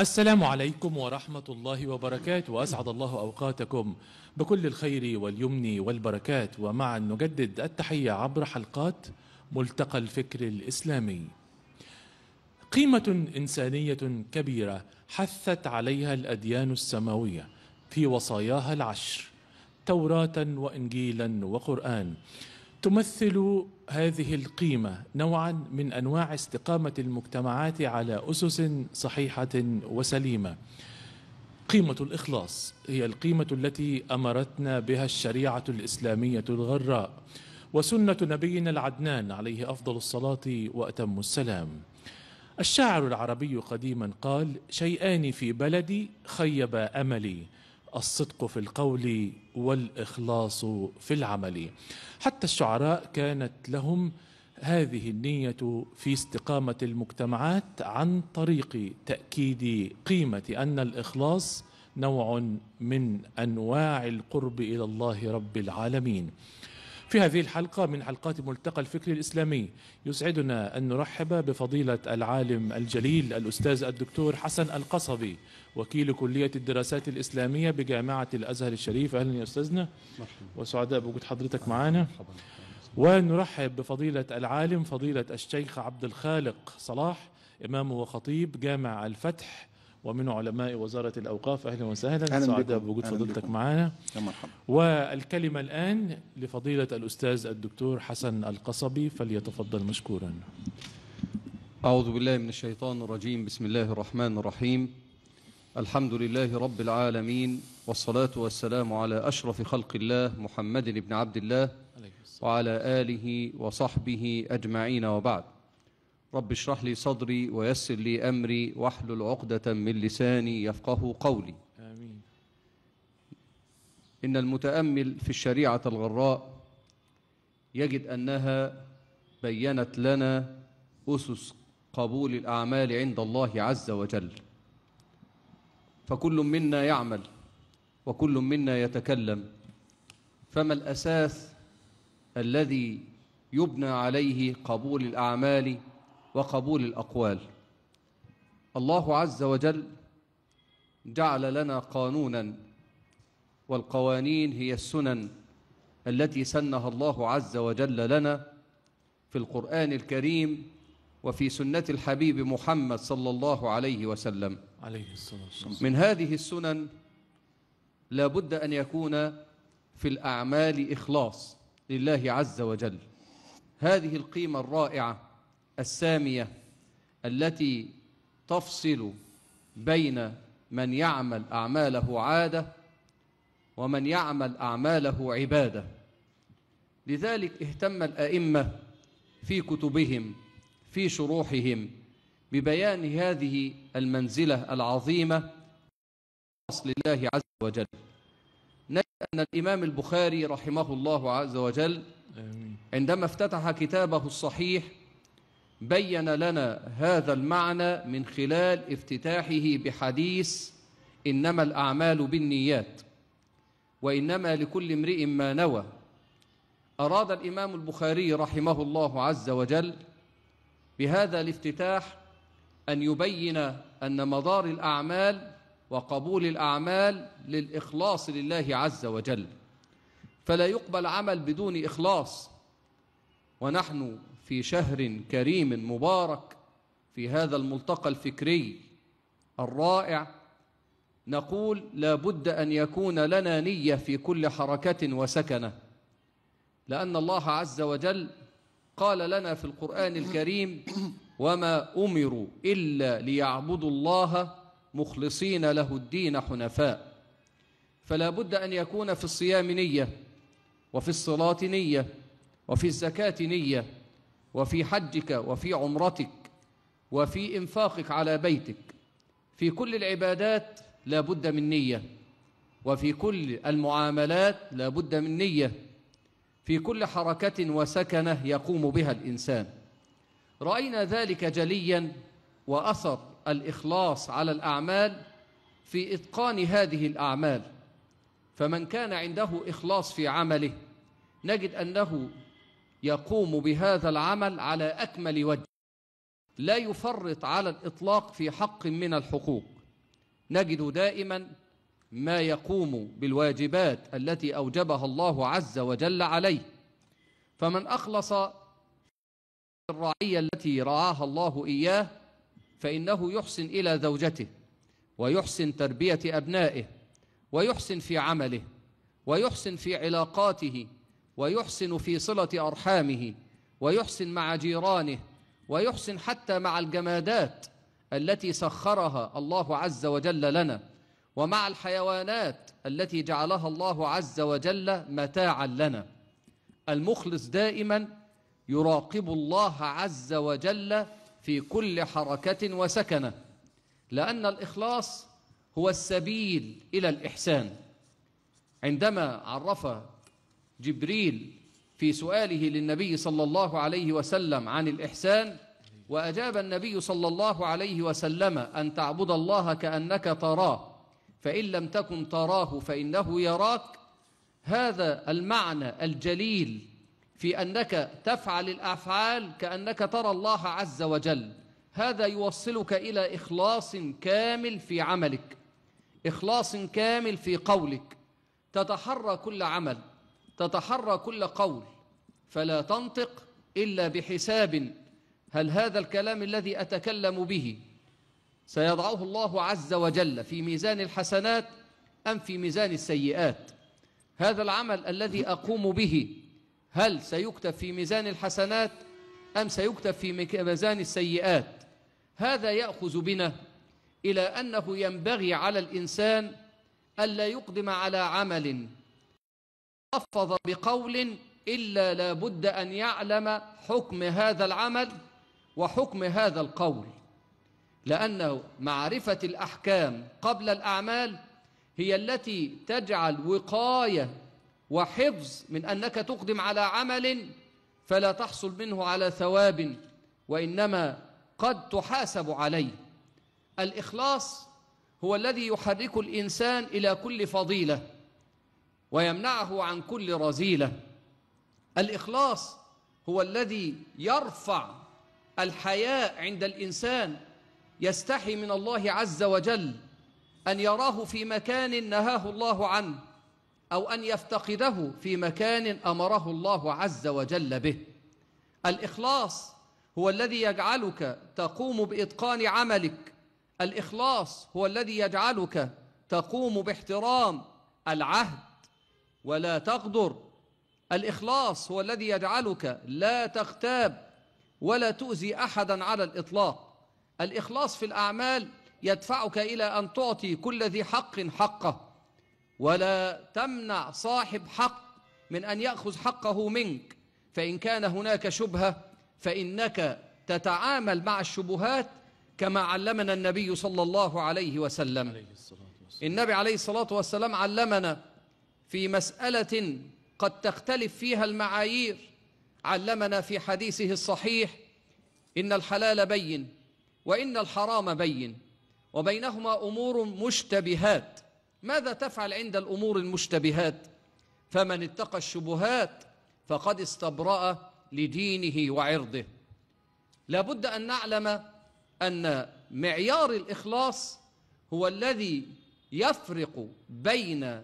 السلام عليكم ورحمة الله وبركاته وأسعد الله أوقاتكم بكل الخير واليمن والبركات ومعا نجدد التحية عبر حلقات ملتقى الفكر الإسلامي قيمة إنسانية كبيرة حثت عليها الأديان السماوية في وصاياها العشر توراة وإنجيلا وقرآن تمثل هذه القيمه نوعا من انواع استقامه المجتمعات على اسس صحيحه وسليمه قيمه الاخلاص هي القيمه التي امرتنا بها الشريعه الاسلاميه الغراء وسنه نبينا العدنان عليه افضل الصلاه واتم السلام الشاعر العربي قديما قال شيئان في بلدي خيب املي الصدق في القول والاخلاص في العمل حتى الشعراء كانت لهم هذه النيه في استقامه المجتمعات عن طريق تاكيد قيمه ان الاخلاص نوع من انواع القرب الى الله رب العالمين في هذه الحلقة من حلقات ملتقى الفكر الإسلامي يسعدنا أن نرحب بفضيلة العالم الجليل الأستاذ الدكتور حسن القصبي وكيل كلية الدراسات الإسلامية بجامعة الأزهر الشريف أهلا يا أستاذنا وسعداء بوجود حضرتك معنا ونرحب بفضيلة العالم فضيلة الشيخ عبد الخالق صلاح إمام وخطيب جامع الفتح ومن علماء وزارة الأوقاف أهلا وسهلا سعداء بوجود فضيلتك معنا والكلمة الآن لفضيلة الأستاذ الدكتور حسن القصبي فليتفضل مشكورا أعوذ بالله من الشيطان الرجيم بسم الله الرحمن الرحيم الحمد لله رب العالمين والصلاة والسلام على أشرف خلق الله محمد بن عبد الله وعلى آله وصحبه أجمعين وبعد رب اشرح لي صدري ويسر لي أمري واحلل عقدة من لساني يفقه قولي آمين إن المتأمل في الشريعة الغراء يجد أنها بيّنت لنا أسس قبول الأعمال عند الله عز وجل فكل منا يعمل وكل منا يتكلم فما الأساس الذي يبنى عليه قبول الأعمال وقبول الأقوال الله عز وجل جعل لنا قانونا والقوانين هي السنن التي سنها الله عز وجل لنا في القرآن الكريم وفي سنة الحبيب محمد صلى الله عليه وسلم عليه الصلاة والسلام من هذه السنن لا بد أن يكون في الأعمال إخلاص لله عز وجل هذه القيمة الرائعة الساميه التي تفصل بين من يعمل اعماله عاده ومن يعمل اعماله عباده لذلك اهتم الائمه في كتبهم في شروحهم ببيان هذه المنزله العظيمه اصل الله عز وجل نجد ان الامام البخاري رحمه الله عز وجل عندما افتتح كتابه الصحيح بين لنا هذا المعنى من خلال افتتاحه بحديث انما الاعمال بالنيات وانما لكل امرئ ما نوى اراد الامام البخاري رحمه الله عز وجل بهذا الافتتاح ان يبين ان مدار الاعمال وقبول الاعمال للاخلاص لله عز وجل فلا يقبل عمل بدون اخلاص ونحن في شهر كريم مبارك في هذا الملتقى الفكري الرائع نقول لا بد أن يكون لنا نية في كل حركة وسكنة لأن الله عز وجل قال لنا في القرآن الكريم وما أمروا إلا ليعبدوا الله مخلصين له الدين حنفاء فلا بد أن يكون في الصيام نية وفي الصلاة نية وفي الزكاة نية وفي حجك وفي عمرتك وفي انفاقك على بيتك في كل العبادات لا بد من نيه وفي كل المعاملات لا بد من نيه في كل حركه وسكنه يقوم بها الانسان راينا ذلك جليا واثر الاخلاص على الاعمال في اتقان هذه الاعمال فمن كان عنده اخلاص في عمله نجد انه يقوم بهذا العمل على أكمل وجه لا يفرط على الإطلاق في حق من الحقوق نجد دائما ما يقوم بالواجبات التي أوجبها الله عز وجل عليه فمن أخلص الرعية التي رعاها الله إياه فإنه يحسن إلى زوجته ويحسن تربية أبنائه ويحسن في عمله ويحسن في علاقاته ويحسن في صلة أرحامه ويحسن مع جيرانه ويحسن حتى مع الجمادات التي سخرها الله عز وجل لنا ومع الحيوانات التي جعلها الله عز وجل متاعا لنا المخلص دائما يراقب الله عز وجل في كل حركة وسكنة لأن الإخلاص هو السبيل إلى الإحسان عندما عرف جبريل في سؤاله للنبي صلى الله عليه وسلم عن الإحسان وأجاب النبي صلى الله عليه وسلم أن تعبد الله كأنك تراه فإن لم تكن تراه فإنه يراك هذا المعنى الجليل في أنك تفعل الأفعال كأنك ترى الله عز وجل هذا يوصلك إلى إخلاص كامل في عملك إخلاص كامل في قولك تتحرى كل عمل تتحرى كل قول فلا تنطق إلا بحساب هل هذا الكلام الذي أتكلم به سيضعه الله عز وجل في ميزان الحسنات أم في ميزان السيئات هذا العمل الذي أقوم به هل سيكتب في ميزان الحسنات أم سيكتب في ميزان السيئات هذا يأخذ بنا إلى أنه ينبغي على الإنسان ألا يقدم على عمل لفظ بقول إلا لابد أن يعلم حكم هذا العمل وحكم هذا القول لأنه معرفة الأحكام قبل الأعمال هي التي تجعل وقاية وحفظ من أنك تقدم على عمل فلا تحصل منه على ثواب وإنما قد تحاسب عليه الإخلاص هو الذي يحرك الإنسان إلى كل فضيلة ويمنعه عن كل رذيله الاخلاص هو الذي يرفع الحياء عند الانسان يستحي من الله عز وجل ان يراه في مكان نهاه الله عنه او ان يفتقده في مكان امره الله عز وجل به الاخلاص هو الذي يجعلك تقوم باتقان عملك الاخلاص هو الذي يجعلك تقوم باحترام العهد ولا تغدر الإخلاص هو الذي يجعلك لا تغتاب ولا تؤذي أحدا على الإطلاق الإخلاص في الأعمال يدفعك إلى أن تعطي كل ذي حق حقه ولا تمنع صاحب حق من أن يأخذ حقه منك فإن كان هناك شبهة فإنك تتعامل مع الشبهات كما علمنا النبي صلى الله عليه وسلم النبي عليه الصلاة والسلام علمنا في مسألة قد تختلف فيها المعايير علمنا في حديثه الصحيح إن الحلال بين وإن الحرام بين وبينهما أمور مشتبهات ماذا تفعل عند الأمور المشتبهات فمن اتقى الشبهات فقد استبرأ لدينه وعرضه لابد أن نعلم أن معيار الإخلاص هو الذي يفرق بين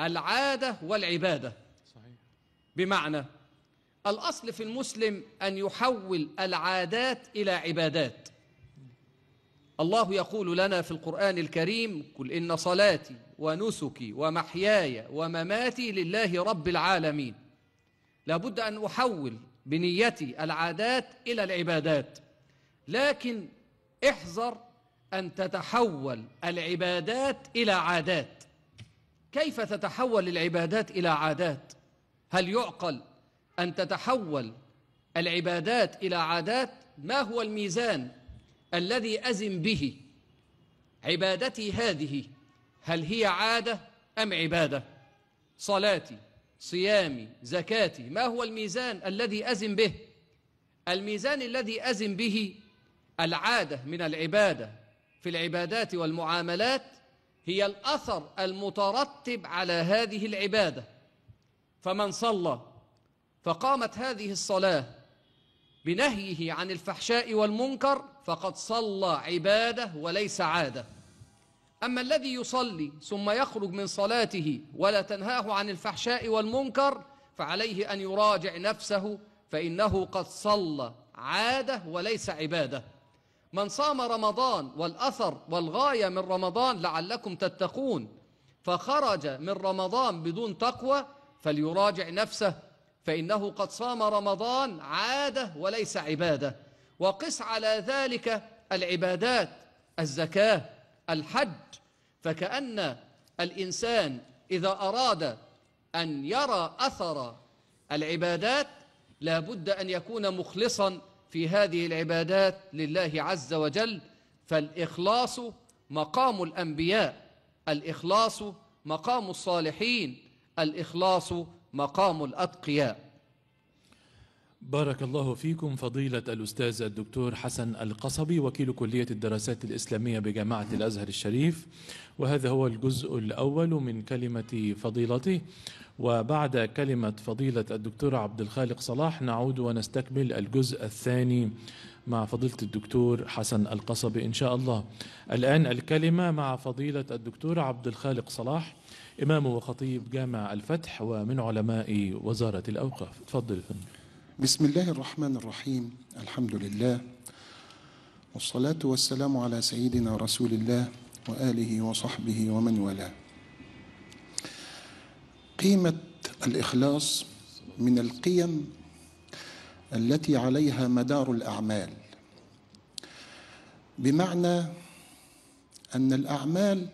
العادة والعبادة صحيح. بمعنى الأصل في المسلم أن يحول العادات إلى عبادات الله يقول لنا في القرآن الكريم قل إن صلاتي ونسكي ومحياي ومماتي لله رب العالمين لابد أن أحول بنيتي العادات إلى العبادات لكن احذر أن تتحول العبادات إلى عادات كيف تتحول العبادات الى عادات هل يعقل ان تتحول العبادات الى عادات ما هو الميزان الذي ازن به عبادتي هذه هل هي عاده ام عباده صلاتي صيامي زكاتي ما هو الميزان الذي ازن به الميزان الذي ازن به العاده من العباده في العبادات والمعاملات هي الأثر المترتب على هذه العبادة فمن صلى فقامت هذه الصلاة بنهيه عن الفحشاء والمنكر فقد صلى عبادة وليس عادة أما الذي يصلي ثم يخرج من صلاته ولا تنهاه عن الفحشاء والمنكر فعليه أن يراجع نفسه فإنه قد صلى عادة وليس عبادة من صام رمضان والأثر والغاية من رمضان لعلكم تتقون فخرج من رمضان بدون تقوى فليراجع نفسه فإنه قد صام رمضان عادة وليس عبادة وقس على ذلك العبادات الزكاة الحج فكأن الإنسان إذا أراد أن يرى أثر العبادات لابد أن يكون مخلصا في هذه العبادات لله عز وجل فالإخلاص مقام الأنبياء الإخلاص مقام الصالحين الإخلاص مقام الأتقياء بارك الله فيكم فضيلة الأستاذ الدكتور حسن القصبي وكيل كلية الدراسات الإسلامية بجامعة الأزهر الشريف وهذا هو الجزء الأول من كلمة فضيلته وبعد كلمة فضيلة الدكتور عبد الخالق صلاح نعود ونستكمل الجزء الثاني مع فضيلة الدكتور حسن القصبي إن شاء الله الآن الكلمة مع فضيلة الدكتور عبد الخالق صلاح إمام وخطيب جامع الفتح ومن علماء وزارة الأوقاف تفضل فندم بسم الله الرحمن الرحيم الحمد لله والصلاة والسلام على سيدنا رسول الله وآله وصحبه ومن والاه قيمة الإخلاص من القيم التي عليها مدار الأعمال بمعنى أن الأعمال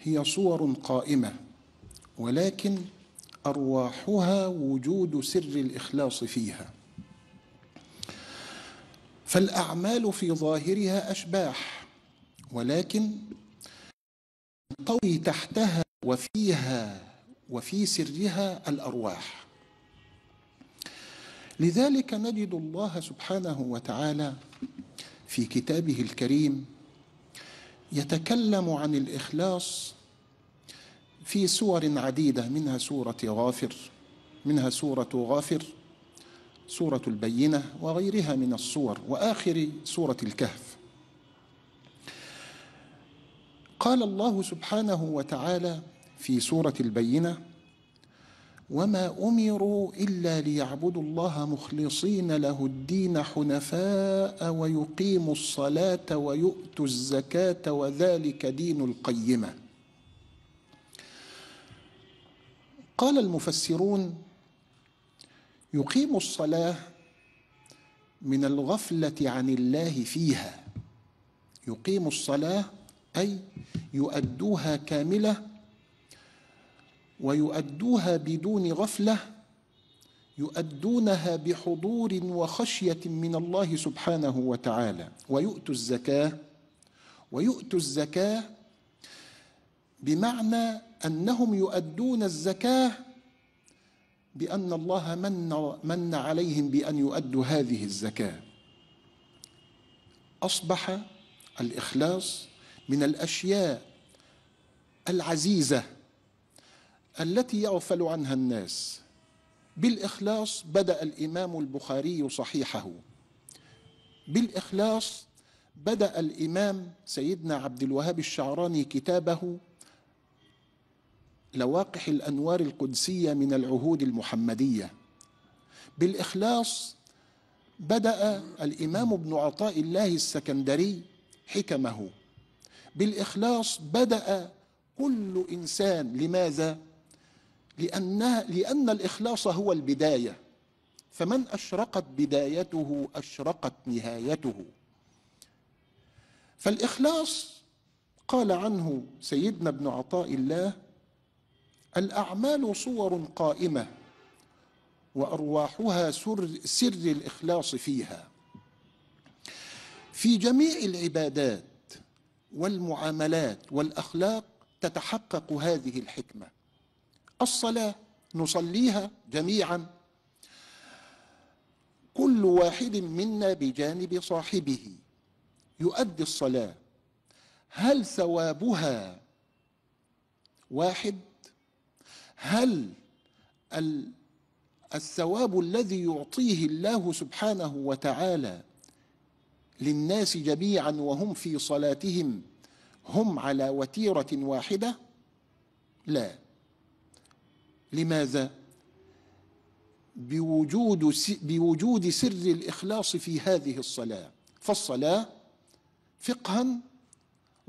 هي صور قائمة ولكن أرواحها وجود سر الإخلاص فيها فالأعمال في ظاهرها أشباح ولكن تنطوي تحتها وفيها وفي سرها الأرواح لذلك نجد الله سبحانه وتعالى في كتابه الكريم يتكلم عن الإخلاص في سور عديدة منها سورة غافر منها سورة غافر سورة البينة وغيرها من الصور وآخر سورة الكهف قال الله سبحانه وتعالى في سورة البينة وما امروا الا ليعبدوا الله مخلصين له الدين حنفاء ويقيموا الصلاه ويؤتوا الزكاه وذلك دين القيمه قال المفسرون يقيم الصلاه من الغفله عن الله فيها يقيم الصلاه اي يؤدوها كامله ويؤدوها بدون غفله يؤدونها بحضور وخشيه من الله سبحانه وتعالى ويؤتوا الزكاه ويؤتوا الزكاه بمعنى انهم يؤدون الزكاه بان الله من من عليهم بان يؤدوا هذه الزكاه اصبح الاخلاص من الاشياء العزيزه التي يغفل عنها الناس بالاخلاص بدا الامام البخاري صحيحه بالاخلاص بدا الامام سيدنا عبد الوهاب الشعراني كتابه لواقح الانوار القدسيه من العهود المحمديه بالاخلاص بدا الامام ابن عطاء الله السكندري حكمه بالاخلاص بدا كل انسان لماذا لانها لان الاخلاص هو البدايه فمن اشرقت بدايته اشرقت نهايته فالاخلاص قال عنه سيدنا ابن عطاء الله الاعمال صور قائمه وارواحها سر, سر الاخلاص فيها في جميع العبادات والمعاملات والاخلاق تتحقق هذه الحكمه الصلاه نصليها جميعا كل واحد منا بجانب صاحبه يؤدي الصلاه هل ثوابها واحد هل الثواب الذي يعطيه الله سبحانه وتعالى للناس جميعا وهم في صلاتهم هم على وتيره واحده لا لماذا بوجود بوجود سر الاخلاص في هذه الصلاه فالصلاه فقها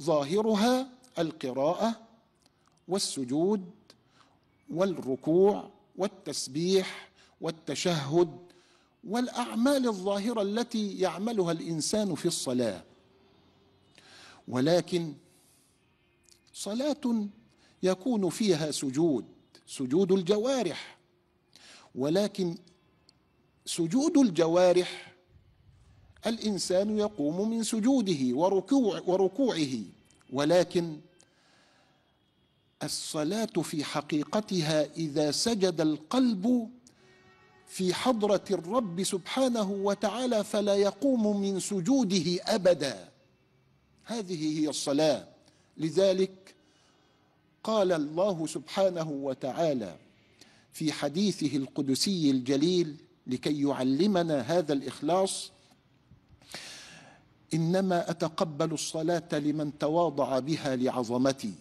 ظاهرها القراءه والسجود والركوع والتسبيح والتشهد والاعمال الظاهره التي يعملها الانسان في الصلاه ولكن صلاه يكون فيها سجود سجود الجوارح ولكن سجود الجوارح الانسان يقوم من سجوده وركوع وركوعه ولكن الصلاه في حقيقتها اذا سجد القلب في حضره الرب سبحانه وتعالى فلا يقوم من سجوده ابدا هذه هي الصلاه لذلك قال الله سبحانه وتعالى في حديثه القدسي الجليل لكي يعلمنا هذا الاخلاص انما اتقبل الصلاه لمن تواضع بها لعظمتي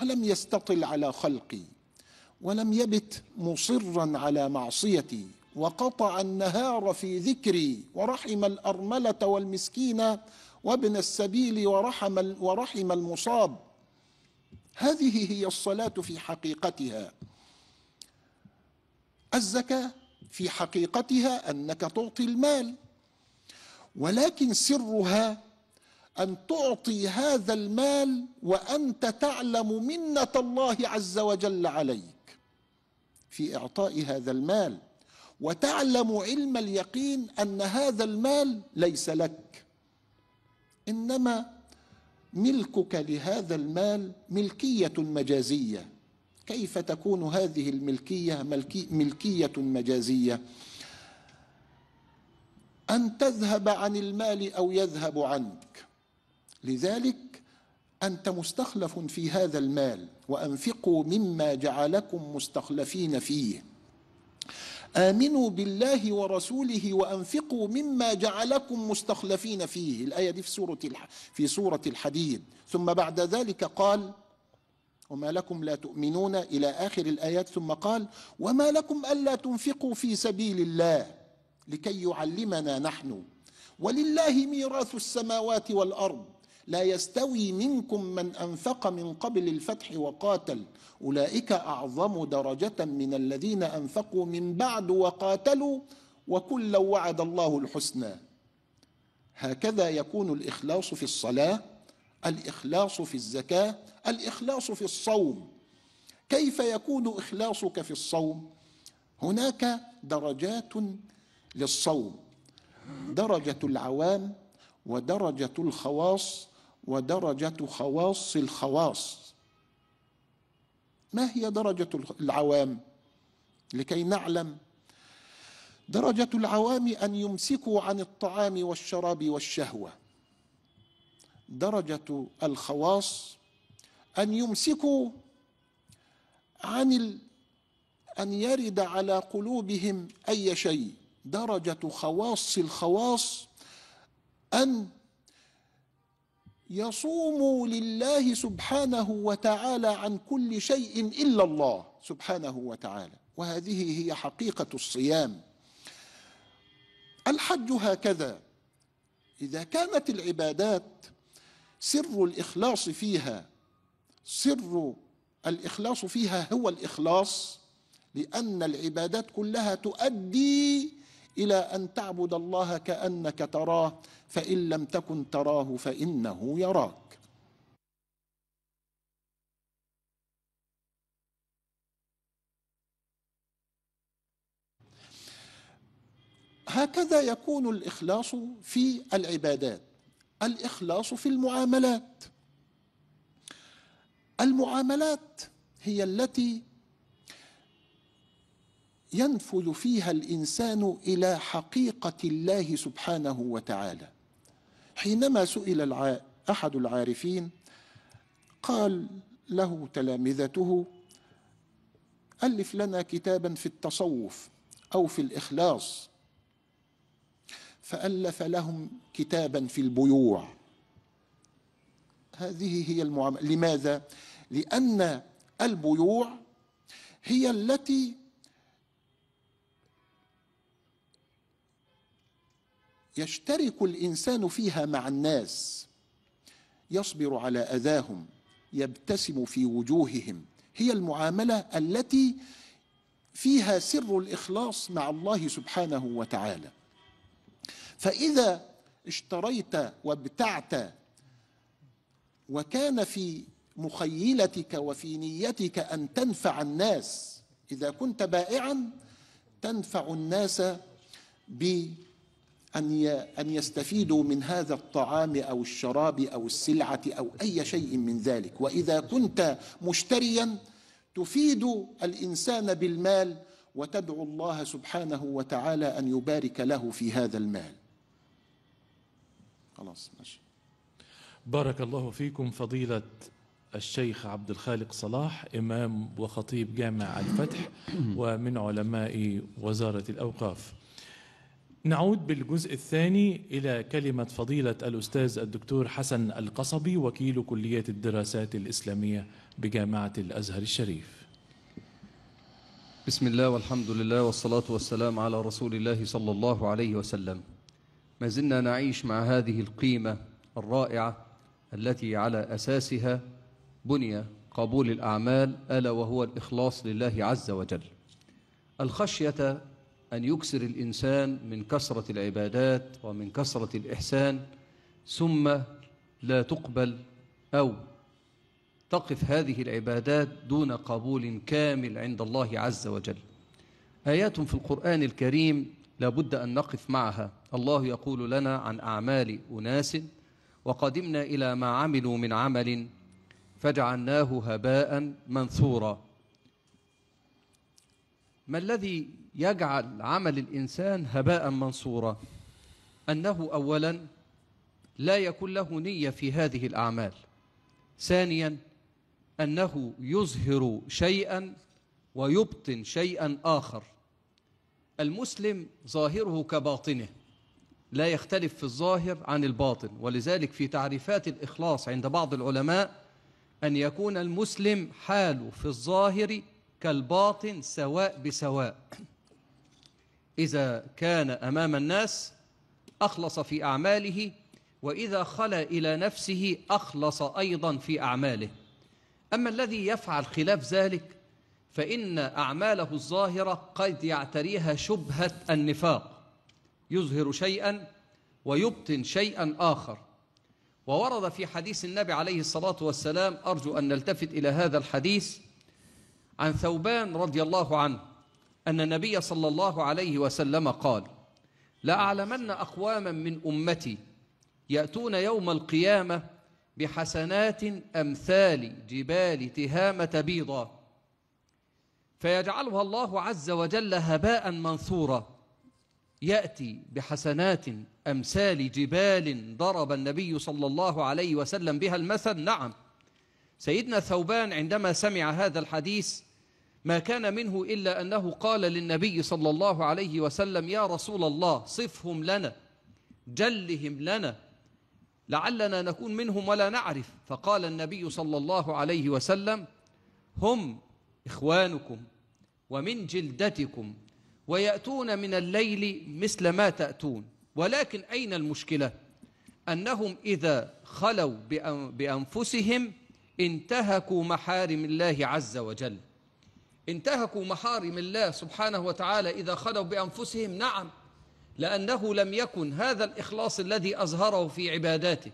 ولم يستطل على خلقي ولم يبت مصرا على معصيتي وقطع النهار في ذكري ورحم الارمله والمسكين وابن السبيل ورحم ورحم المصاب هذه هي الصلاه في حقيقتها الزكاه في حقيقتها انك تعطي المال ولكن سرها أن تعطي هذا المال وأنت تعلم منة الله عز وجل عليك في إعطاء هذا المال وتعلم علم اليقين أن هذا المال ليس لك إنما ملكك لهذا المال ملكية مجازية كيف تكون هذه الملكية ملكية مجازية أن تذهب عن المال أو يذهب عنك لذلك انت مستخلف في هذا المال وانفقوا مما جعلكم مستخلفين فيه امنوا بالله ورسوله وانفقوا مما جعلكم مستخلفين فيه الايه دي في سوره في سوره الحديد ثم بعد ذلك قال وما لكم لا تؤمنون الى اخر الايات ثم قال وما لكم الا تنفقوا في سبيل الله لكي يعلمنا نحن ولله ميراث السماوات والارض لا يستوي منكم من انفق من قبل الفتح وقاتل اولئك اعظم درجه من الذين انفقوا من بعد وقاتلوا وكلا وعد الله الحسنى هكذا يكون الاخلاص في الصلاه الاخلاص في الزكاه الاخلاص في الصوم كيف يكون اخلاصك في الصوم هناك درجات للصوم درجه العوام ودرجه الخواص ودرجة خواص الخواص ما هي درجة العوام لكي نعلم درجة العوام أن يمسكوا عن الطعام والشراب والشهوة درجة الخواص أن يمسكوا عن ال... أن يرد على قلوبهم أي شيء درجة خواص الخواص أن يصوم لله سبحانه وتعالى عن كل شيء الا الله سبحانه وتعالى وهذه هي حقيقه الصيام الحج هكذا اذا كانت العبادات سر الاخلاص فيها سر الاخلاص فيها هو الاخلاص لان العبادات كلها تؤدي الى ان تعبد الله كانك تراه فان لم تكن تراه فانه يراك هكذا يكون الاخلاص في العبادات الاخلاص في المعاملات المعاملات هي التي ينفذ فيها الانسان الى حقيقه الله سبحانه وتعالى حينما سئل الع... احد العارفين قال له تلامذته الف لنا كتابا في التصوف او في الاخلاص فالف لهم كتابا في البيوع هذه هي المعامله لماذا لان البيوع هي التي يشترك الانسان فيها مع الناس يصبر على اذاهم يبتسم في وجوههم هي المعامله التي فيها سر الاخلاص مع الله سبحانه وتعالى فاذا اشتريت وابتعت وكان في مخيلتك وفي نيتك ان تنفع الناس اذا كنت بائعا تنفع الناس ب أن أن يستفيدوا من هذا الطعام أو الشراب أو السلعة أو أي شيء من ذلك وإذا كنت مشتريا تفيد الإنسان بالمال وتدعو الله سبحانه وتعالى أن يبارك له في هذا المال خلاص ماشي بارك الله فيكم فضيلة الشيخ عبد الخالق صلاح إمام وخطيب جامع الفتح ومن علماء وزارة الأوقاف نعود بالجزء الثاني إلى كلمة فضيلة الأستاذ الدكتور حسن القصبي وكيل كلية الدراسات الإسلامية بجامعة الأزهر الشريف بسم الله والحمد لله والصلاة والسلام على رسول الله صلى الله عليه وسلم ما زلنا نعيش مع هذه القيمة الرائعة التي على أساسها بني قبول الأعمال ألا وهو الإخلاص لله عز وجل الخشية أن يكسر الإنسان من كسرة العبادات ومن كسرة الإحسان ثم لا تقبل أو تقف هذه العبادات دون قبول كامل عند الله عز وجل آيات في القرآن الكريم لابد أن نقف معها الله يقول لنا عن أعمال أناس وقدمنا إلى ما عملوا من عمل فجعلناه هباء منثورا ما الذي يجعل عمل الإنسان هباء منصورا أنه أولا لا يكون له نية في هذه الأعمال ثانيا أنه يظهر شيئا ويبطن شيئا آخر المسلم ظاهره كباطنه لا يختلف في الظاهر عن الباطن ولذلك في تعريفات الإخلاص عند بعض العلماء أن يكون المسلم حاله في الظاهر كالباطن سواء بسواء إذا كان أمام الناس أخلص في أعماله وإذا خلا إلى نفسه أخلص أيضا في أعماله أما الذي يفعل خلاف ذلك فإن أعماله الظاهرة قد يعتريها شبهة النفاق يظهر شيئا ويبطن شيئا آخر وورد في حديث النبي عليه الصلاة والسلام أرجو أن نلتفت إلى هذا الحديث عن ثوبان رضي الله عنه أن النبي صلى الله عليه وسلم قال لأعلمن أقواما من أمتي يأتون يوم القيامة بحسنات أمثال جبال تهامة بيضا فيجعلها الله عز وجل هباء منثورا يأتي بحسنات أمثال جبال ضرب النبي صلى الله عليه وسلم بها المثل نعم سيدنا ثوبان عندما سمع هذا الحديث ما كان منه إلا أنه قال للنبي صلى الله عليه وسلم يا رسول الله صفهم لنا جلهم لنا لعلنا نكون منهم ولا نعرف فقال النبي صلى الله عليه وسلم هم إخوانكم ومن جلدتكم ويأتون من الليل مثل ما تأتون ولكن أين المشكلة؟ أنهم إذا خلوا بأنفسهم انتهكوا محارم الله عز وجل انتهكوا محارم الله سبحانه وتعالى إذا خلوا بأنفسهم نعم لأنه لم يكن هذا الإخلاص الذي أظهره في عباداته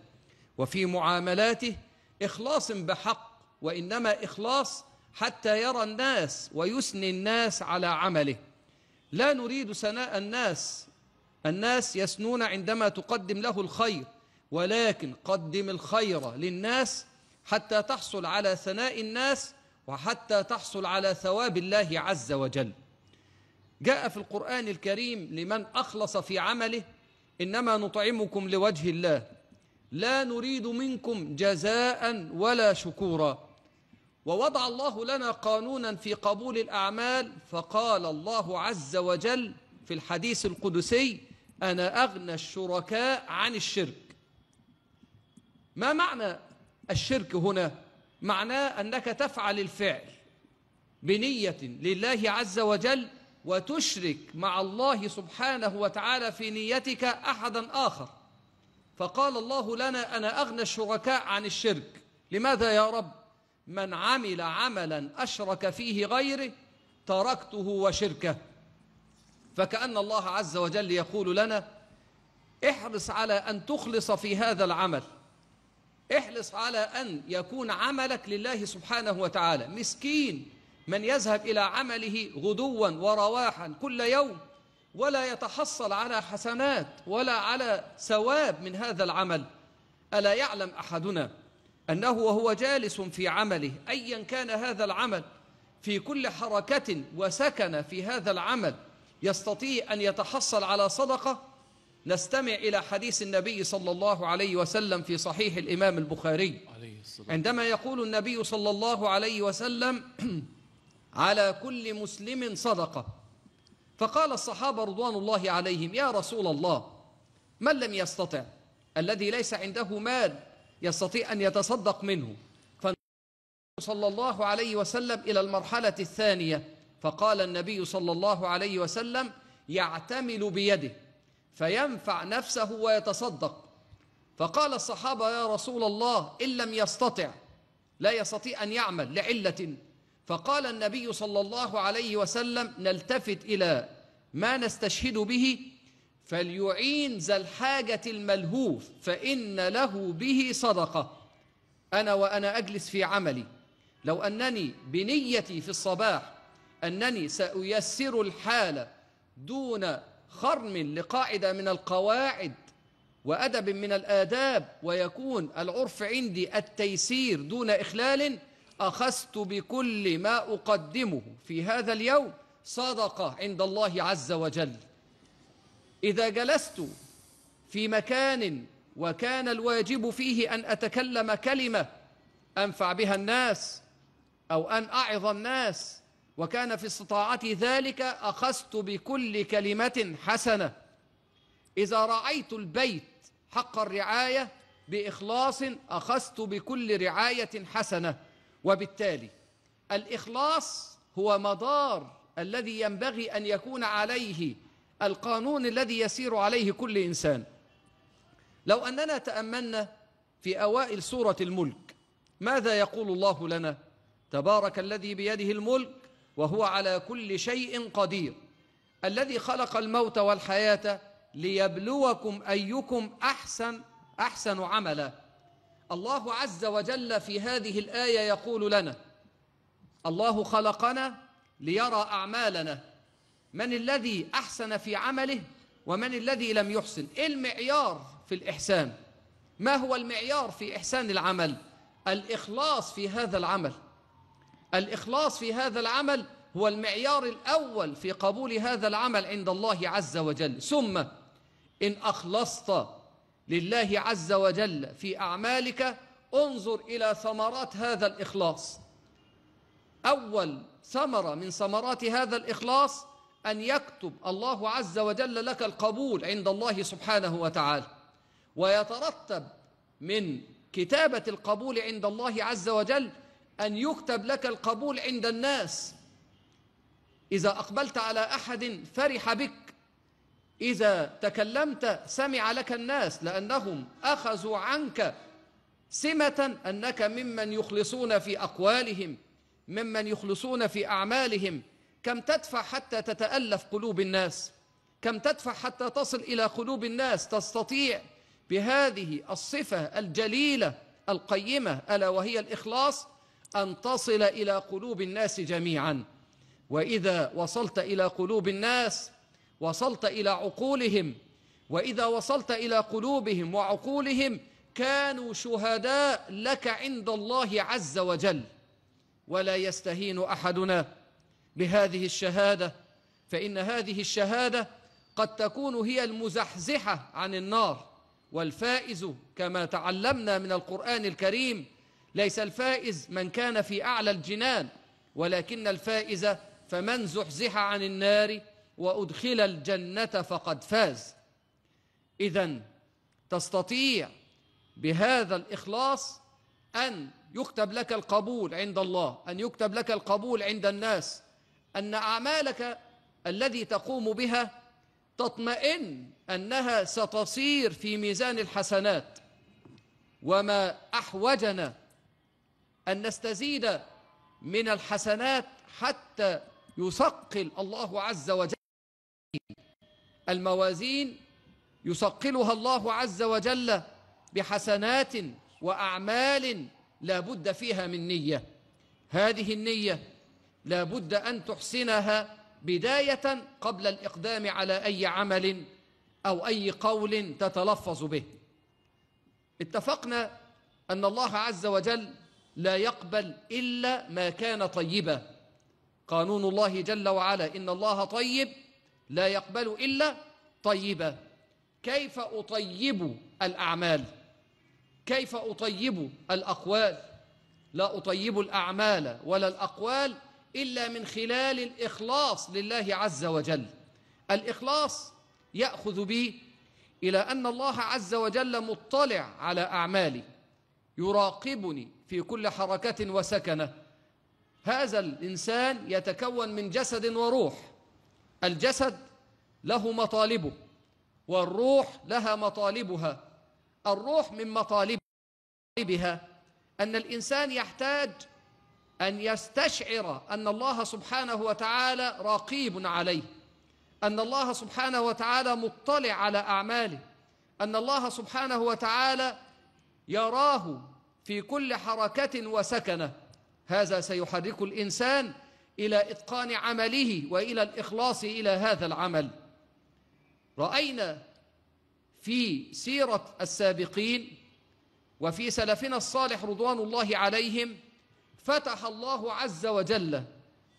وفي معاملاته إخلاص بحق وإنما إخلاص حتى يرى الناس ويثني الناس على عمله لا نريد ثناء الناس الناس يسنون عندما تقدم له الخير ولكن قدم الخير للناس حتى تحصل على ثناء الناس وحتى تحصل على ثواب الله عز وجل جاء في القرآن الكريم لمن أخلص في عمله إنما نطعمكم لوجه الله لا نريد منكم جزاء ولا شكورا ووضع الله لنا قانونا في قبول الأعمال فقال الله عز وجل في الحديث القدسي أنا أغنى الشركاء عن الشرك ما معنى الشرك هنا؟ معناه أنك تفعل الفعل بنية لله عز وجل وتشرك مع الله سبحانه وتعالى في نيتك أحدا آخر فقال الله لنا أنا أغنى الشركاء عن الشرك لماذا يا رب من عمل عملا أشرك فيه غيره تركته وشركه فكأن الله عز وجل يقول لنا احرص على أن تخلص في هذا العمل احرص على أن يكون عملك لله سبحانه وتعالى مسكين من يذهب إلى عمله غدوا ورواحا كل يوم ولا يتحصل على حسنات ولا على ثواب من هذا العمل ألا يعلم أحدنا أنه وهو جالس في عمله أيا كان هذا العمل في كل حركة وسكن في هذا العمل يستطيع أن يتحصل على صدقة نستمع إلى حديث النبي صلى الله عليه وسلم في صحيح الإمام البخاري عندما يقول النبي صلى الله عليه وسلم على كل مسلم صدقة فقال الصحابة رضوان الله عليهم يا رسول الله من لم يستطع الذي ليس عنده مال يستطيع أن يتصدق منه صلى الله عليه وسلم إلى المرحلة الثانية فقال النبي صلى الله عليه وسلم يعتمل بيده فينفع نفسه ويتصدق فقال الصحابة يا رسول الله إن لم يستطع لا يستطيع أن يعمل لعلة فقال النبي صلى الله عليه وسلم نلتفت إلى ما نستشهد به فليعين ذا الحاجة الملهوف فإن له به صدقة أنا وأنا أجلس في عملي لو أنني بنيتي في الصباح أنني سأيسر الحال دون خرم لقاعدة من القواعد وأدب من الآداب ويكون العرف عندي التيسير دون إخلال أخذت بكل ما أقدمه في هذا اليوم صدقة عند الله عز وجل إذا جلست في مكان وكان الواجب فيه أن أتكلم كلمة أنفع بها الناس أو أن أعظ الناس وكان في استطاعتي ذلك أخذت بكل كلمة حسنة إذا رعيت البيت حق الرعاية بإخلاص أخذت بكل رعاية حسنة وبالتالي الإخلاص هو مدار الذي ينبغي أن يكون عليه القانون الذي يسير عليه كل إنسان لو أننا تأملنا في أوائل سورة الملك ماذا يقول الله لنا تبارك الذي بيده الملك وهو على كل شيء قدير الذي خلق الموت والحياة ليبلوكم أيكم أحسن أحسن عملا الله عز وجل في هذه الآية يقول لنا الله خلقنا ليرى أعمالنا من الذي أحسن في عمله ومن الذي لم يحسن إيه المعيار في الإحسان ما هو المعيار في إحسان العمل الإخلاص في هذا العمل الإخلاص في هذا العمل هو المعيار الأول في قبول هذا العمل عند الله عز وجل ثم إن أخلصت لله عز وجل في أعمالك انظر إلى ثمرات هذا الإخلاص أول ثمرة من ثمرات هذا الإخلاص أن يكتب الله عز وجل لك القبول عند الله سبحانه وتعالى ويترتب من كتابة القبول عند الله عز وجل أن يكتب لك القبول عند الناس إذا أقبلت على أحد فرح بك إذا تكلمت سمع لك الناس لأنهم أخذوا عنك سمة أنك ممن يخلصون في أقوالهم ممن يخلصون في أعمالهم كم تدفع حتى تتألف قلوب الناس كم تدفع حتى تصل إلى قلوب الناس تستطيع بهذه الصفة الجليلة القيمة ألا وهي الإخلاص أن تصل إلى قلوب الناس جميعا وإذا وصلت إلى قلوب الناس وصلت إلى عقولهم وإذا وصلت إلى قلوبهم وعقولهم كانوا شهداء لك عند الله عز وجل ولا يستهين أحدنا بهذه الشهادة فإن هذه الشهادة قد تكون هي المزحزحة عن النار والفائز كما تعلمنا من القرآن الكريم ليس الفائز من كان في أعلى الجنان ولكن الفائز فمن زحزح عن النار وأدخل الجنة فقد فاز إذا تستطيع بهذا الإخلاص أن يكتب لك القبول عند الله أن يكتب لك القبول عند الناس أن أعمالك الذي تقوم بها تطمئن أنها ستصير في ميزان الحسنات وما أحوجنا أن نستزيد من الحسنات حتى يثقل الله عز وجل الموازين يثقلها الله عز وجل بحسنات وأعمال لا بد فيها من نية هذه النية لا بد أن تحسنها بداية قبل الإقدام على أي عمل أو أي قول تتلفظ به اتفقنا أن الله عز وجل لا يقبل إلا ما كان طيبا قانون الله جل وعلا إن الله طيب لا يقبل إلا طيبا كيف أطيب الأعمال كيف أطيب الأقوال لا أطيب الأعمال ولا الأقوال إلا من خلال الإخلاص لله عز وجل الإخلاص يأخذ بي إلى أن الله عز وجل مطلع على أعمالي يراقبني في كل حركة وسكنة هذا الإنسان يتكون من جسد وروح الجسد له مطالبه والروح لها مطالبها الروح من مطالبها أن الإنسان يحتاج أن يستشعر أن الله سبحانه وتعالى راقيب عليه أن الله سبحانه وتعالى مطلع على أعماله أن الله سبحانه وتعالى يراه في كل حركة وسكنة هذا سيحرك الإنسان إلى إتقان عمله وإلى الإخلاص إلى هذا العمل رأينا في سيرة السابقين وفي سلفنا الصالح رضوان الله عليهم فتح الله عز وجل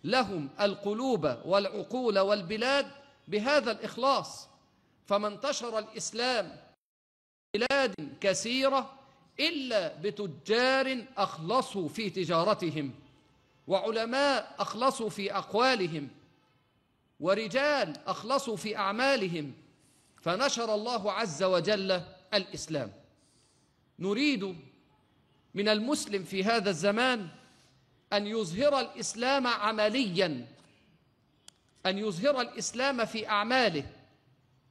لهم القلوب والعقول والبلاد بهذا الإخلاص فما انتشر الإسلام بلاد كثيرة إلا بتجار أخلصوا في تجارتهم وعلماء أخلصوا في أقوالهم ورجال أخلصوا في أعمالهم فنشر الله عز وجل الإسلام نريد من المسلم في هذا الزمان أن يظهر الإسلام عمليا أن يظهر الإسلام في أعماله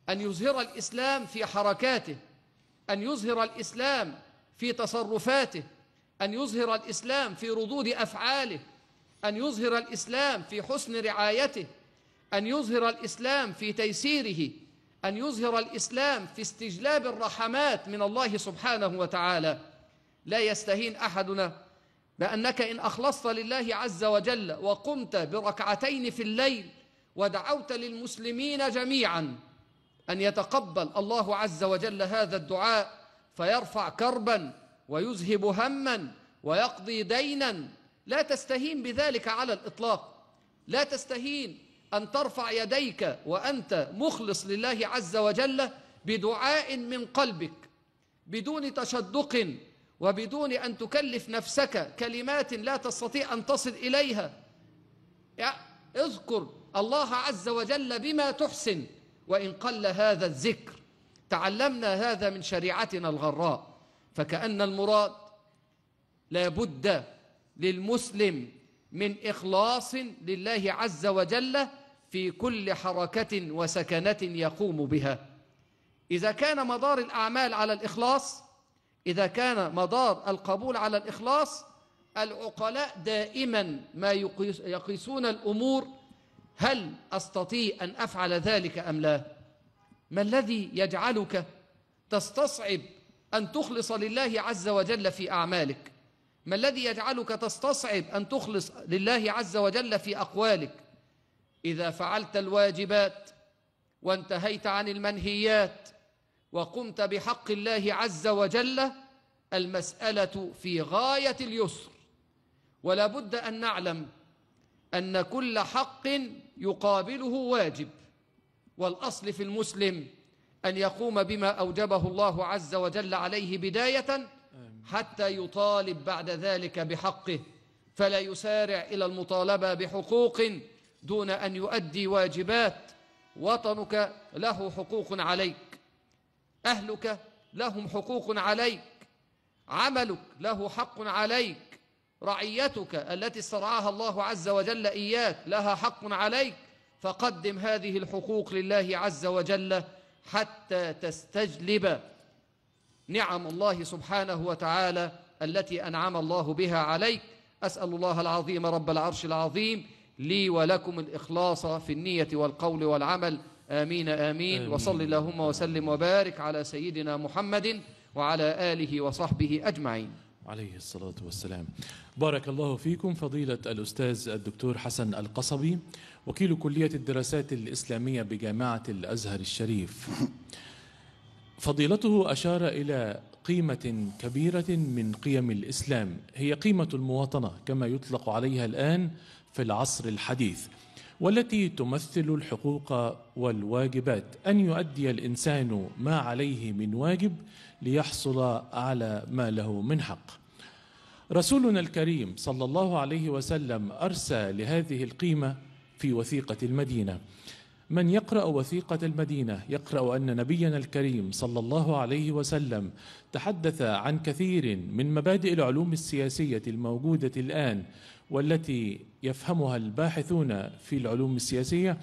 أن يظهر الإسلام في حركاته أن يظهر الإسلام في تصرفاته أن يظهر الإسلام في ردود أفعاله أن يظهر الإسلام في حسن رعايته أن يظهر الإسلام في تيسيره أن يظهر الإسلام في استجلاب الرحمات من الله سبحانه وتعالى لا يستهين أحدنا بأنك إن أخلصت لله عز وجل وقمت بركعتين في الليل ودعوت للمسلمين جميعا أن يتقبل الله عز وجل هذا الدعاء فيرفع كربا ويذهب هما ويقضي دينا لا تستهين بذلك على الإطلاق لا تستهين أن ترفع يديك وأنت مخلص لله عز وجل بدعاء من قلبك بدون تشدق وبدون أن تكلف نفسك كلمات لا تستطيع أن تصل إليها اذكر الله عز وجل بما تحسن وإن قل هذا الذكر تعلمنا هذا من شريعتنا الغراء فكأن المراد لابد للمسلم من إخلاص لله عز وجل في كل حركة وسكنة يقوم بها إذا كان مدار الأعمال على الإخلاص إذا كان مدار القبول على الإخلاص العقلاء دائما ما يقيسون الأمور هل أستطيع أن أفعل ذلك أم لا؟ ما الذي يجعلك تستصعب أن تخلص لله عز وجل في أعمالك ما الذي يجعلك تستصعب أن تخلص لله عز وجل في أقوالك إذا فعلت الواجبات وانتهيت عن المنهيات وقمت بحق الله عز وجل المسألة في غاية اليسر ولا بد أن نعلم أن كل حق يقابله واجب والأصل في المسلم أن يقوم بما أوجبه الله عز وجل عليه بداية حتى يطالب بعد ذلك بحقه فلا يسارع إلى المطالبة بحقوق دون أن يؤدي واجبات وطنك له حقوق عليك أهلك لهم حقوق عليك عملك له حق عليك رعيتك التي استرعاها الله عز وجل إياك لها حق عليك فقدم هذه الحقوق لله عز وجل حتى تستجلب نعم الله سبحانه وتعالى التي أنعم الله بها عليك أسأل الله العظيم رب العرش العظيم لي ولكم الإخلاص في النية والقول والعمل آمين آمين, آمين. وصل اللهم وسلم وبارك على سيدنا محمد وعلى آله وصحبه أجمعين عليه الصلاة والسلام بارك الله فيكم فضيلة الأستاذ الدكتور حسن القصبي وكيل كلية الدراسات الإسلامية بجامعة الأزهر الشريف فضيلته أشار إلى قيمة كبيرة من قيم الإسلام هي قيمة المواطنة كما يطلق عليها الآن في العصر الحديث والتي تمثل الحقوق والواجبات أن يؤدي الإنسان ما عليه من واجب ليحصل على ما له من حق رسولنا الكريم صلى الله عليه وسلم أرسى لهذه القيمة في وثيقة المدينة من يقرأ وثيقة المدينة يقرأ أن نبينا الكريم صلى الله عليه وسلم تحدث عن كثير من مبادئ العلوم السياسية الموجودة الآن والتي يفهمها الباحثون في العلوم السياسية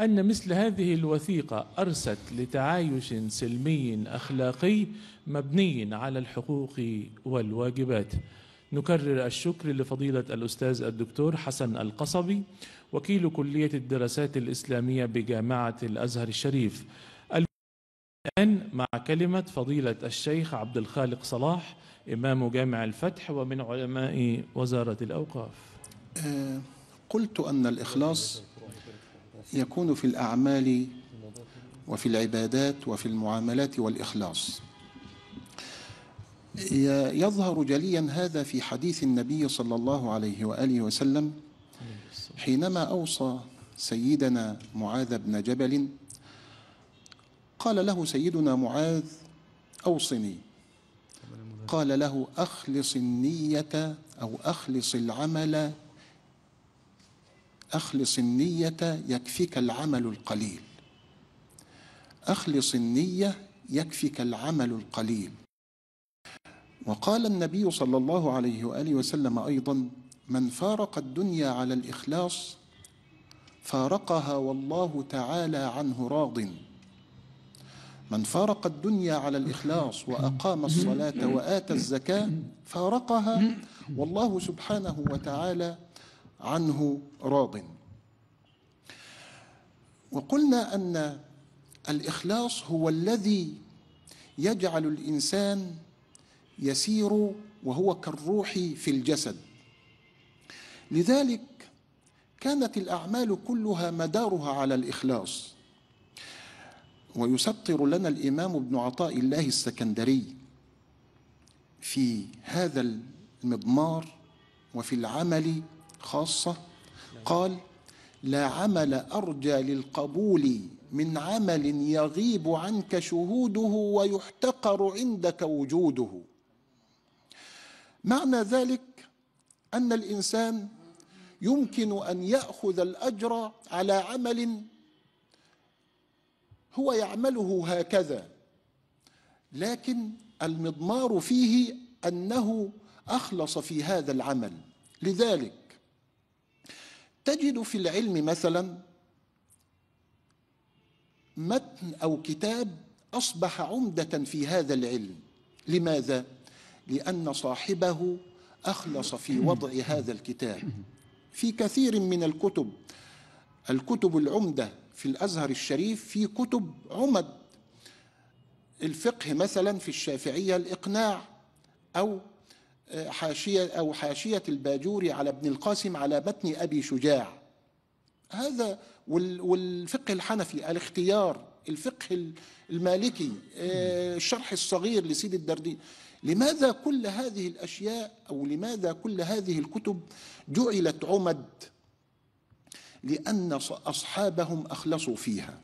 أن مثل هذه الوثيقة أرست لتعايش سلمي أخلاقي مبني على الحقوق والواجبات نكرر الشكر لفضيلة الأستاذ الدكتور حسن القصبي وكيل كلية الدراسات الإسلامية بجامعة الأزهر الشريف الآن مع كلمة فضيلة الشيخ عبد الخالق صلاح إمام جامع الفتح ومن علماء وزارة الأوقاف آه، قلت أن الإخلاص يكون في الأعمال وفي العبادات وفي المعاملات والإخلاص يظهر جليا هذا في حديث النبي صلى الله عليه وآله وسلم حينما أوصى سيدنا معاذ بن جبل قال له سيدنا معاذ أوصني قال له أخلص النية أو أخلص العمل أخلص النية يكفيك العمل القليل أخلص النية يكفيك العمل القليل وقال النبي صلى الله عليه وآله وسلم أيضا من فارق الدنيا على الإخلاص فارقها والله تعالى عنه راضٍ من فارق الدنيا على الإخلاص وأقام الصلاة وآتى الزكاة فارقها والله سبحانه وتعالى عنه راض وقلنا أن الإخلاص هو الذي يجعل الإنسان يسير وهو كالروح في الجسد لذلك كانت الاعمال كلها مدارها على الاخلاص ويسطر لنا الامام ابن عطاء الله السكندري في هذا المضمار وفي العمل خاصه قال لا عمل ارجى للقبول من عمل يغيب عنك شهوده ويحتقر عندك وجوده معنى ذلك ان الانسان يمكن ان ياخذ الاجر على عمل هو يعمله هكذا لكن المضمار فيه انه اخلص في هذا العمل لذلك تجد في العلم مثلا متن او كتاب اصبح عمده في هذا العلم لماذا لان صاحبه اخلص في وضع هذا الكتاب في كثير من الكتب الكتب العمدة في الأزهر الشريف في كتب عمد الفقه مثلا في الشافعية الإقناع أو آه، حاشية أو حاشية الباجوري على ابن القاسم على متن أبي شجاع هذا والفقه الحنفي الاختيار الفقه المالكي آه، الشرح الصغير لسيد الدردين لماذا كل هذه الاشياء او لماذا كل هذه الكتب جعلت عمد لان اصحابهم اخلصوا فيها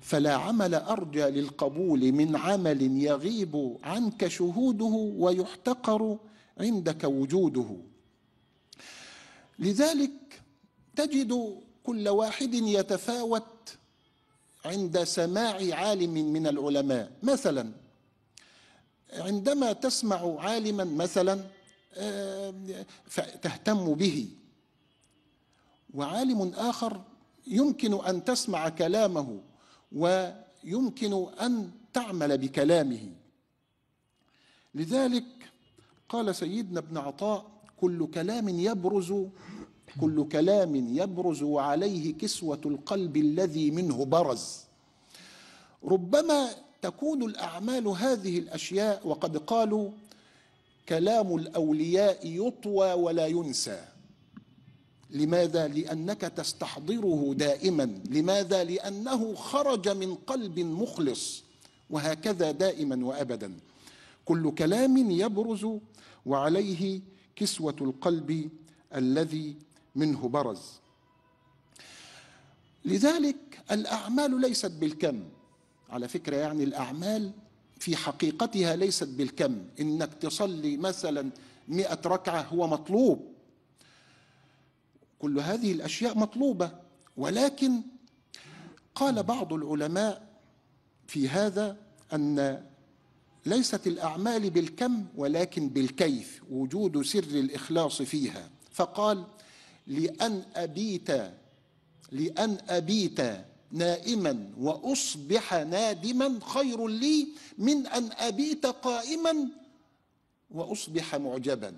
فلا عمل ارجى للقبول من عمل يغيب عنك شهوده ويحتقر عندك وجوده لذلك تجد كل واحد يتفاوت عند سماع عالم من العلماء مثلا عندما تسمع عالما مثلا آه، تهتم به وعالم اخر يمكن ان تسمع كلامه ويمكن ان تعمل بكلامه لذلك قال سيدنا ابن عطاء كل كلام يبرز كل كلام يبرز وعليه كسوه القلب الذي منه برز ربما تكون الاعمال هذه الاشياء وقد قالوا كلام الاولياء يطوى ولا ينسى لماذا لانك تستحضره دائما لماذا لانه خرج من قلب مخلص وهكذا دائما وابدا كل كلام يبرز وعليه كسوه القلب الذي منه برز لذلك الاعمال ليست بالكم على فكرة يعني الأعمال في حقيقتها ليست بالكم إنك تصلي مثلا مئة ركعة هو مطلوب كل هذه الأشياء مطلوبة ولكن قال بعض العلماء في هذا أن ليست الأعمال بالكم ولكن بالكيف وجود سر الإخلاص فيها فقال لأن أبيت لأن أبيت نائما واصبح نادما خير لي من ان ابيت قائما واصبح معجبا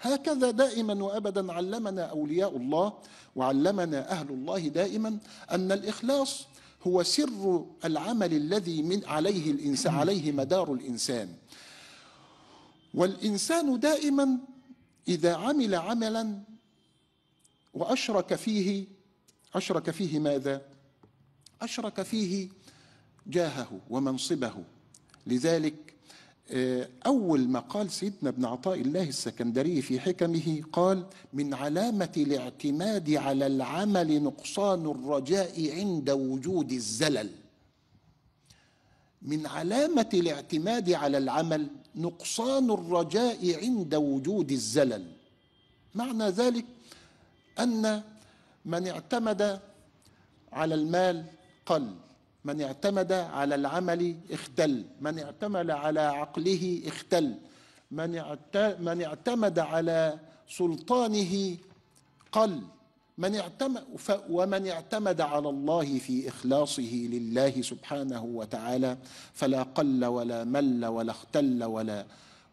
هكذا دائما وابدا علمنا اولياء الله وعلمنا اهل الله دائما ان الاخلاص هو سر العمل الذي من عليه الانسان عليه مدار الانسان والانسان دائما اذا عمل عملا واشرك فيه اشرك فيه ماذا أشرك فيه جاهه ومنصبه لذلك آه، أول ما قال سيدنا ابن عطاء الله السكندري في حكمه قال من علامة الاعتماد على العمل نقصان الرجاء عند وجود الزلل من علامة الاعتماد على العمل نقصان الرجاء عند وجود الزلل معنى ذلك أن من اعتمد على المال قل من اعتمد على العمل اختل من اعتمد على عقله اختل من اعتمد على سلطانه قل من اعتمد ومن اعتمد على الله في اخلاصه لله سبحانه وتعالى فلا قل ولا مل ولا اختل ولا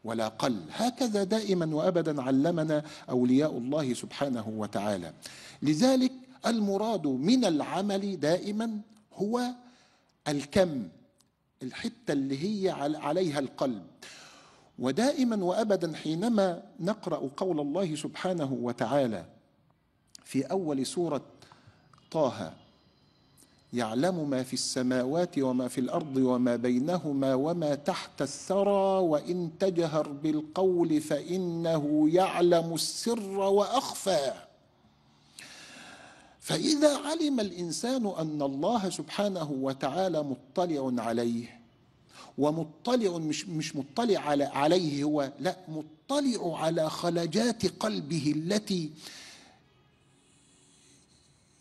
ولا قل هكذا دائما وابدا علمنا اولياء الله سبحانه وتعالى لذلك المراد من العمل دائما هو الكم الحته اللي هي عليها القلب ودائما وابدا حينما نقرا قول الله سبحانه وتعالى في اول سوره طه يعلم ما في السماوات وما في الارض وما بينهما وما تحت الثرى وان تجهر بالقول فانه يعلم السر واخفى فإذا علم الإنسان أن الله سبحانه وتعالى مطلع عليه ومطلع مش مش مطلع على عليه هو لا مطلع على خلجات قلبه التي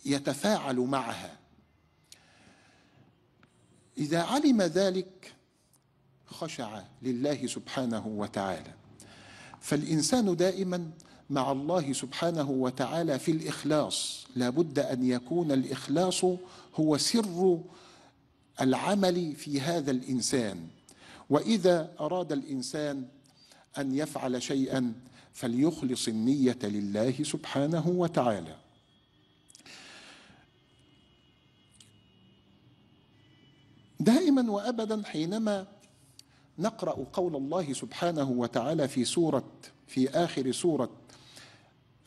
يتفاعل معها اذا علم ذلك خشع لله سبحانه وتعالى فالانسان دائما مع الله سبحانه وتعالى في الاخلاص لابد ان يكون الاخلاص هو سر العمل في هذا الانسان واذا اراد الانسان ان يفعل شيئا فليخلص النيه لله سبحانه وتعالى دائما وابدا حينما نقرا قول الله سبحانه وتعالى في سوره في اخر سوره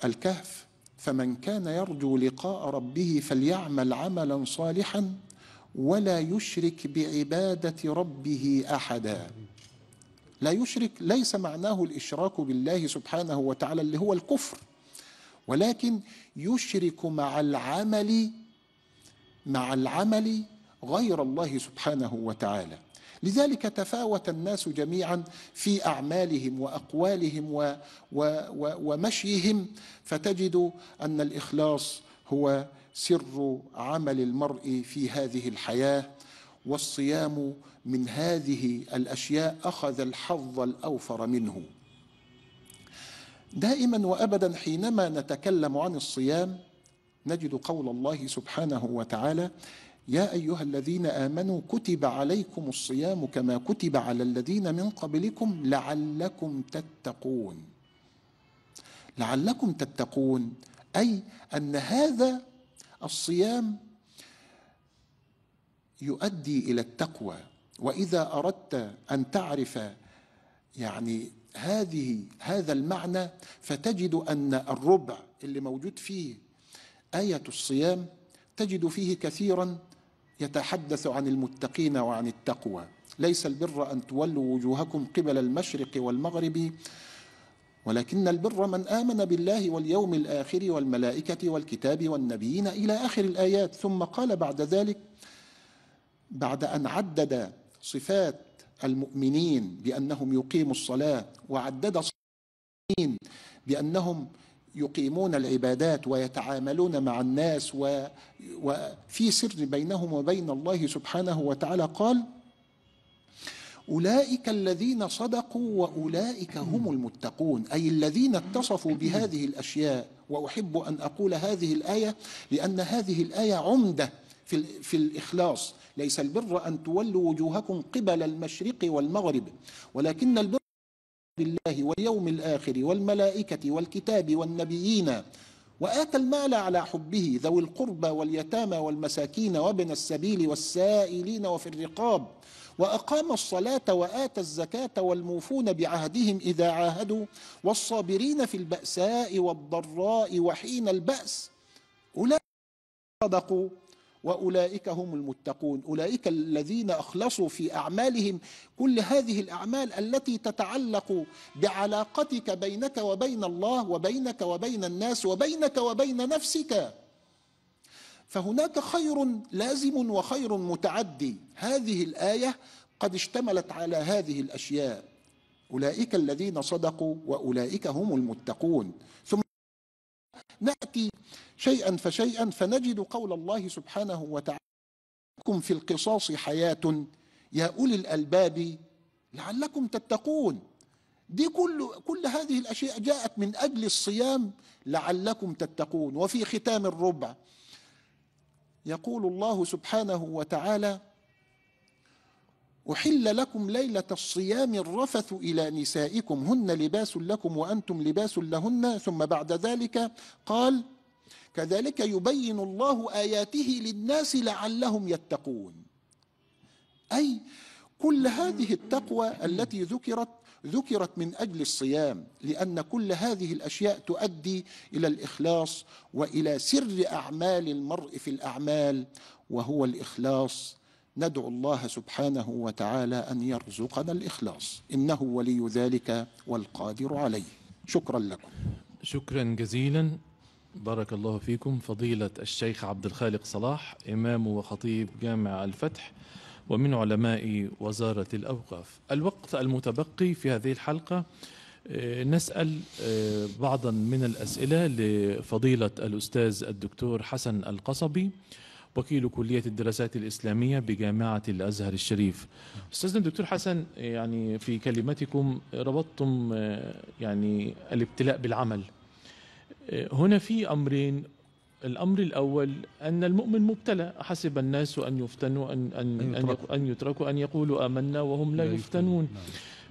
الكهف فمن كان يرجو لقاء ربه فليعمل عملا صالحا ولا يشرك بعباده ربه احدا لا يشرك ليس معناه الاشراك بالله سبحانه وتعالى اللي هو الكفر ولكن يشرك مع العمل مع العمل غير الله سبحانه وتعالى لذلك تفاوت الناس جميعا في اعمالهم واقوالهم و و و ومشيهم فتجد ان الاخلاص هو سر عمل المرء في هذه الحياه والصيام من هذه الاشياء اخذ الحظ الاوفر منه دائما وابدا حينما نتكلم عن الصيام نجد قول الله سبحانه وتعالى يا ايها الذين امنوا كتب عليكم الصيام كما كتب على الذين من قبلكم لعلكم تتقون لعلكم تتقون اي ان هذا الصيام يؤدي الى التقوى واذا اردت ان تعرف يعني هذه هذا المعنى فتجد ان الربع اللي موجود فيه ايه الصيام تجد فيه كثيرا يتحدث عن المتقين وعن التقوى ليس البر ان تولوا وجوهكم قبل المشرق والمغرب ولكن البر من امن بالله واليوم الاخر والملائكه والكتاب والنبيين الى اخر الايات ثم قال بعد ذلك بعد ان عدد صفات المؤمنين بانهم يقيموا الصلاه وعدد صفات المؤمنين بانهم يقيمون العبادات ويتعاملون مع الناس و... وفي سر بينهم وبين الله سبحانه وتعالى قال أولئك الذين صدقوا وأولئك هم المتقون أي الذين اتصفوا بهذه الأشياء وأحب أن أقول هذه الآية لأن هذه الآية عمدة في, في الإخلاص ليس البر أن تولوا وجوهكم قبل المشرق والمغرب ولكن البر بالله واليوم الآخر والملائكة والكتاب والنبيين وآتى المال على حبه ذوي القربى واليتامى والمساكين وابن السبيل والسائلين وفي الرقاب وأقام الصلاة وآتى الزكاة والموفون بعهدهم إذا عاهدوا والصابرين في البأساء والضراء وحين البأس أولئك صدقوا واولئك هم المتقون اولئك الذين اخلصوا في اعمالهم كل هذه الاعمال التي تتعلق بعلاقتك بينك وبين الله وبينك وبين الناس وبينك وبين نفسك فهناك خير لازم وخير متعدي هذه الايه قد اشتملت على هذه الاشياء اولئك الذين صدقوا واولئك هم المتقون ثم ناتي شيئا فشيئا فنجد قول الله سبحانه وتعالى لكم في القصاص حياة يا أولي الألباب لعلكم تتقون دي كل كل هذه الأشياء جاءت من أجل الصيام لعلكم تتقون وفي ختام الربع يقول الله سبحانه وتعالى أحل لكم ليلة الصيام الرفث إلى نسائكم هن لباس لكم وأنتم لباس لهن ثم بعد ذلك قال كذلك يبين الله اياته للناس لعلهم يتقون اي كل هذه التقوى التي ذكرت ذكرت من اجل الصيام لان كل هذه الاشياء تؤدي الى الاخلاص والى سر اعمال المرء في الاعمال وهو الاخلاص ندعو الله سبحانه وتعالى ان يرزقنا الاخلاص انه ولي ذلك والقادر عليه شكرا لكم شكرا جزيلا بارك الله فيكم فضيلة الشيخ عبد الخالق صلاح إمام وخطيب جامع الفتح ومن علماء وزارة الأوقاف الوقت المتبقي في هذه الحلقة آه، نسأل آه، بعضا من الأسئلة لفضيلة الأستاذ الدكتور حسن القصبي وكيل كلية الدراسات الإسلامية بجامعة الأزهر الشريف أستاذنا الدكتور حسن يعني في كلمتكم ربطتم آه، يعني الابتلاء بالعمل هنا في امرين الامر الاول ان المؤمن مبتلى حسب الناس ان يفتنوا ان ان ان يتركوا ان, يتركوا أن يقولوا امنا وهم لا, يفتنون نعم.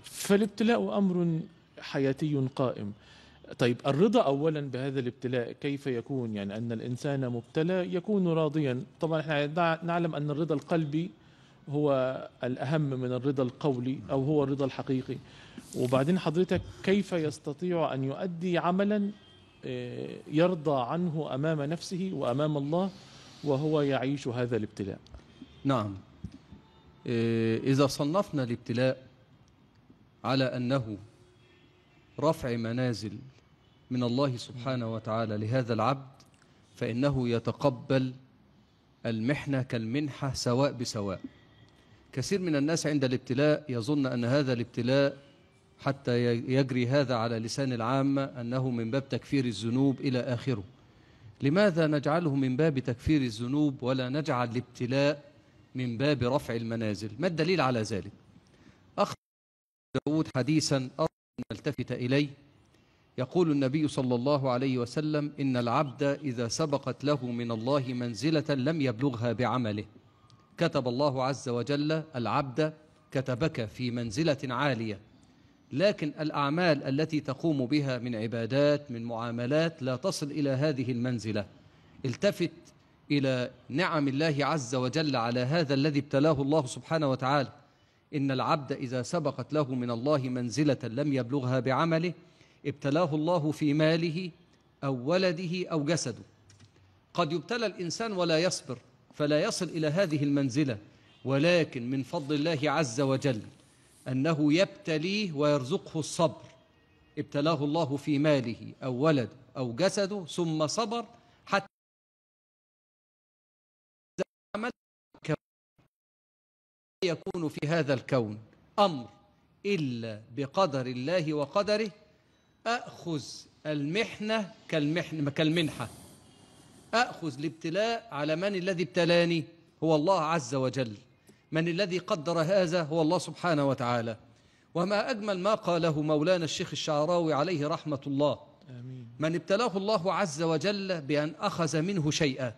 فالابتلاء امر حياتي قائم طيب الرضا اولا بهذا الابتلاء كيف يكون يعني ان الانسان مبتلى يكون راضيا طبعا احنا نعلم ان الرضا القلبي هو الاهم من الرضا القولي او هو الرضا الحقيقي وبعدين حضرتك كيف يستطيع ان يؤدي عملا آه، يرضى عنه امام نفسه وامام الله وهو يعيش هذا الابتلاء. نعم. آه، اذا صنفنا الابتلاء على انه رفع منازل من الله سبحانه وتعالى لهذا العبد فانه يتقبل المحنه كالمنحه سواء بسواء. كثير من الناس عند الابتلاء يظن ان هذا الابتلاء حتى يجري هذا على لسان العامة أنه من باب تكفير الذنوب إلى آخره لماذا نجعله من باب تكفير الذنوب ولا نجعل الابتلاء من باب رفع المنازل ما الدليل على ذلك أخذ داود حديثا أرجو أن نلتفت إليه يقول النبي صلى الله عليه وسلم إن العبد إذا سبقت له من الله منزلة لم يبلغها بعمله كتب الله عز وجل العبد كتبك في منزلة عالية لكن الأعمال التي تقوم بها من عبادات من معاملات لا تصل إلى هذه المنزلة التفت إلى نعم الله عز وجل على هذا الذي ابتلاه الله سبحانه وتعالى إن العبد إذا سبقت له من الله منزلة لم يبلغها بعمله ابتلاه الله في ماله أو ولده أو جسده قد يبتلى الإنسان ولا يصبر فلا يصل إلى هذه المنزلة ولكن من فضل الله عز وجل أنه يبتليه ويرزقه الصبر ابتلاه الله في ماله أو ولده أو جسده ثم صبر حتى عمل يكون في هذا الكون أمر إلا بقدر الله وقدره أخذ المحنة كالمحنة كالمنحة أخذ الابتلاء على من الذي ابتلاني هو الله عز وجل من الذي قدر هذا هو الله سبحانه وتعالى وما أجمل ما قاله مولانا الشيخ الشعراوي عليه رحمة الله آمين. من ابتلاه الله عز وجل بأن أخذ منه شيئا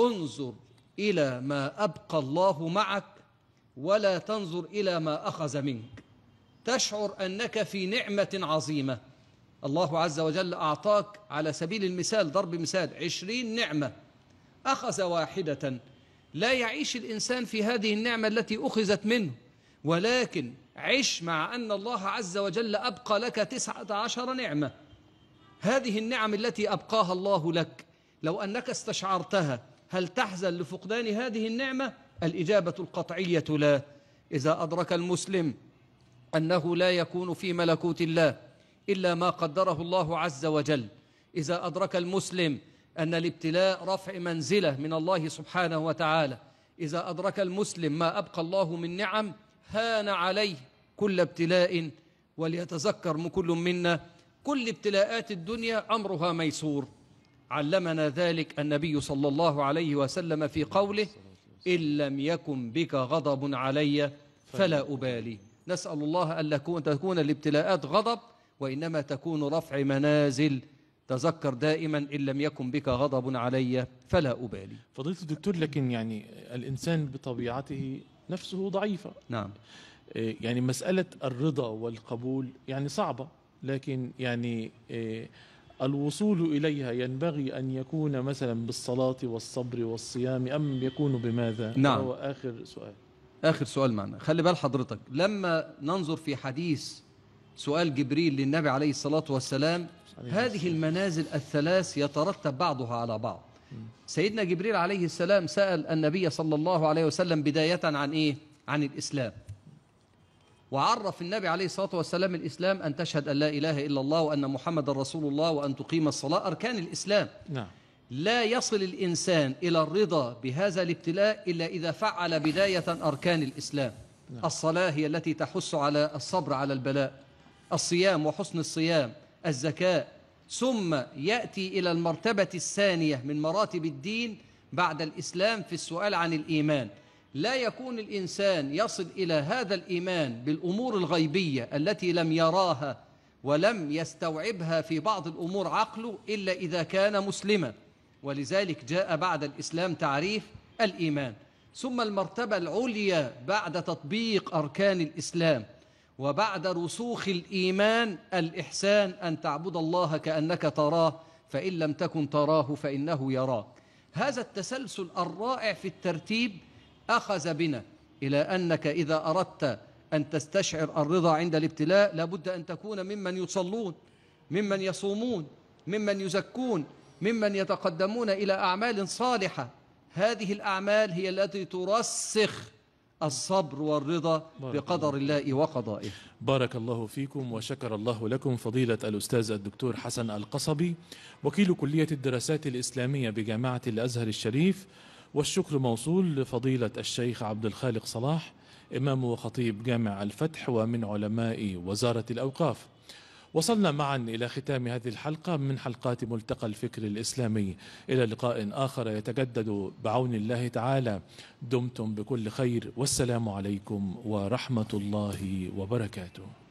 انظر إلى ما أبقى الله معك ولا تنظر إلى ما أخذ منك تشعر أنك في نعمة عظيمة الله عز وجل أعطاك على سبيل المثال ضرب مثال عشرين نعمة أخذ واحدة لا يعيش الإنسان في هذه النعمة التي أخذت منه ولكن عش مع أن الله عز وجل أبقى لك تسعة عشر نعمة هذه النعم التي أبقاها الله لك لو أنك استشعرتها هل تحزن لفقدان هذه النعمة؟ الإجابة القطعية لا إذا أدرك المسلم أنه لا يكون في ملكوت الله إلا ما قدره الله عز وجل إذا أدرك المسلم أن الابتلاء رفع منزلة من الله سبحانه وتعالى إذا أدرك المسلم ما أبقى الله من نعم هان عليه كل ابتلاء وليتذكر كل منا كل ابتلاءات الدنيا أمرها ميسور علمنا ذلك النبي صلى الله عليه وسلم في قوله إن لم يكن بك غضب علي فلا أبالي نسأل الله أن تكون الابتلاءات غضب وإنما تكون رفع منازل تذكر دائما إن لم يكن بك غضب علي فلا أبالي فضيلة الدكتور لكن يعني الإنسان بطبيعته نفسه ضعيفة نعم آه، يعني مسألة الرضا والقبول يعني صعبة لكن يعني آه، الوصول إليها ينبغي أن يكون مثلا بالصلاة والصبر والصيام أم يكون بماذا؟ نعم هو آخر سؤال آخر سؤال معنا خلي بال حضرتك لما ننظر في حديث سؤال جبريل للنبي عليه الصلاة والسلام هذه المنازل الثلاث يترتب بعضها على بعض سيدنا جبريل عليه السلام سأل النبي صلى الله عليه وسلم بداية عن إيه؟ عن الإسلام وعرف النبي عليه الصلاة والسلام الإسلام أن تشهد أن لا إله إلا الله وأن محمد رسول الله وأن تقيم الصلاة أركان الإسلام نعم لا يصل الإنسان إلى الرضا بهذا الابتلاء إلا إذا فعل بداية أركان الإسلام نعم. الصلاة هي التي تحث على الصبر على البلاء الصيام وحسن الصيام الزكاة ثم يأتي إلى المرتبة الثانية من مراتب الدين بعد الإسلام في السؤال عن الإيمان لا يكون الإنسان يصل إلى هذا الإيمان بالأمور الغيبية التي لم يراها ولم يستوعبها في بعض الأمور عقله إلا إذا كان مسلما ولذلك جاء بعد الإسلام تعريف الإيمان ثم المرتبة العليا بعد تطبيق أركان الإسلام وبعد رسوخ الإيمان الإحسان أن تعبد الله كأنك تراه فإن لم تكن تراه فإنه يراك هذا التسلسل الرائع في الترتيب أخذ بنا إلى أنك إذا أردت أن تستشعر الرضا عند الابتلاء لابد أن تكون ممن يصلون ممن يصومون ممن يزكون ممن يتقدمون إلى أعمال صالحة هذه الأعمال هي التي ترسخ الصبر والرضا بقدر الله وقضائه بارك الله فيكم وشكر الله لكم فضيلة الأستاذ الدكتور حسن القصبي وكيل كلية الدراسات الإسلامية بجامعة الأزهر الشريف والشكر موصول لفضيلة الشيخ عبد الخالق صلاح إمام وخطيب جامع الفتح ومن علماء وزارة الأوقاف وصلنا معا إلى ختام هذه الحلقة من حلقات ملتقى الفكر الإسلامي إلى لقاء آخر يتجدد بعون الله تعالى دمتم بكل خير والسلام عليكم ورحمة الله وبركاته